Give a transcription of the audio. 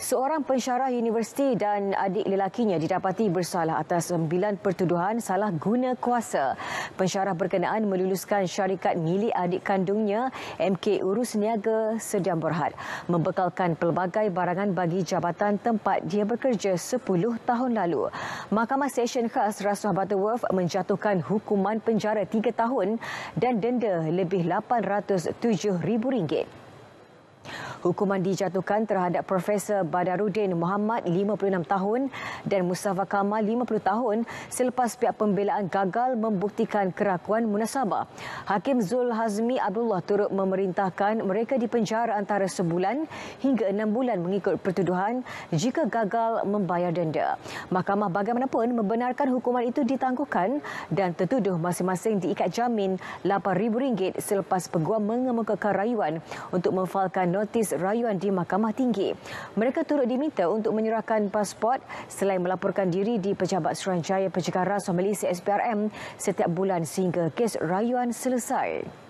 Seorang pensyarah universiti dan adik lelakinya didapati bersalah atas sembilan pertuduhan salah guna kuasa. Pensyarah berkenaan meluluskan syarikat milik adik kandungnya MK Urus Niaga Sedian Berhad membekalkan pelbagai barangan bagi jabatan tempat dia bekerja 10 tahun lalu. Mahkamah Session Khas Rasuah Butterworth menjatuhkan hukuman penjara 3 tahun dan denda lebih RM807,000 hukuman dijatuhkan terhadap Profesor Badarudin Muhammad 56 tahun dan Mustafa Kamal 50 tahun selepas pihak pembelaan gagal membuktikan kerakuan munasabah. Hakim Zul Hazmi Abdullah turut memerintahkan mereka dipenjara antara sebulan hingga enam bulan mengikut pertuduhan jika gagal membayar denda. Mahkamah bagaimanapun membenarkan hukuman itu ditangguhkan dan tertuduh masing-masing diikat jamin RM8,000 selepas peguam mengemukakan rayuan untuk memfalkan notis rayuan di Mahkamah Tinggi. Mereka turut diminta untuk menyerahkan pasport selain melaporkan diri di Pejabat Suruhanjaya Pencegah Rasuah Malaysia SPRM setiap bulan sehingga kes rayuan selesai.